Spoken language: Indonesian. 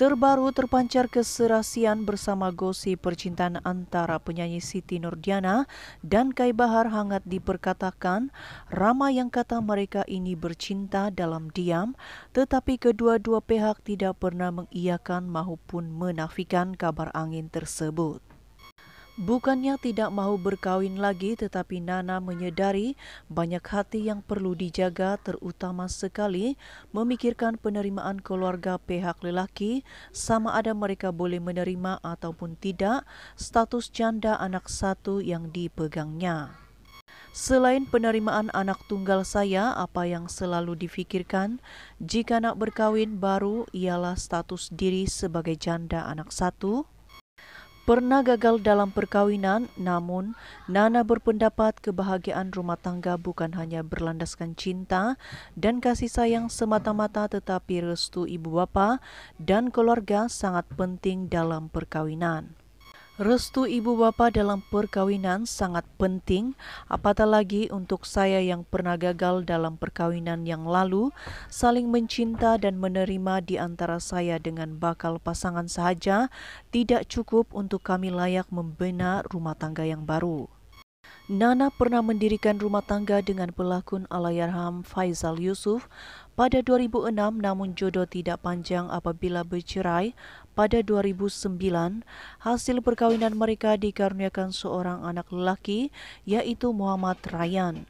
terbaru terpancar keserasian bersama gosip percintaan antara penyanyi Siti Nordiana dan Kai Bahar hangat diperkatakan ramai yang kata mereka ini bercinta dalam diam tetapi kedua-dua pihak tidak pernah mengiyakan maupun menafikan kabar angin tersebut. Bukannya tidak mau berkawin lagi, tetapi Nana menyadari banyak hati yang perlu dijaga, terutama sekali memikirkan penerimaan keluarga pihak lelaki, sama ada mereka boleh menerima ataupun tidak status janda anak satu yang dipegangnya. Selain penerimaan anak tunggal saya, apa yang selalu difikirkan jika nak berkawin baru ialah status diri sebagai janda anak satu, Pernah gagal dalam perkawinan, namun Nana berpendapat kebahagiaan rumah tangga bukan hanya berlandaskan cinta dan kasih sayang semata-mata tetapi restu ibu bapa dan keluarga sangat penting dalam perkawinan. Restu ibu bapa dalam perkawinan sangat penting, apatah lagi untuk saya yang pernah gagal dalam perkawinan yang lalu, saling mencinta dan menerima di antara saya dengan bakal pasangan saja tidak cukup untuk kami layak membina rumah tangga yang baru. Nana pernah mendirikan rumah tangga dengan pelakon Alayarham Faizal Yusuf pada 2006 namun jodoh tidak panjang apabila bercerai pada 2009. Hasil perkawinan mereka dikaruniakan seorang anak lelaki yaitu Muhammad Rayan.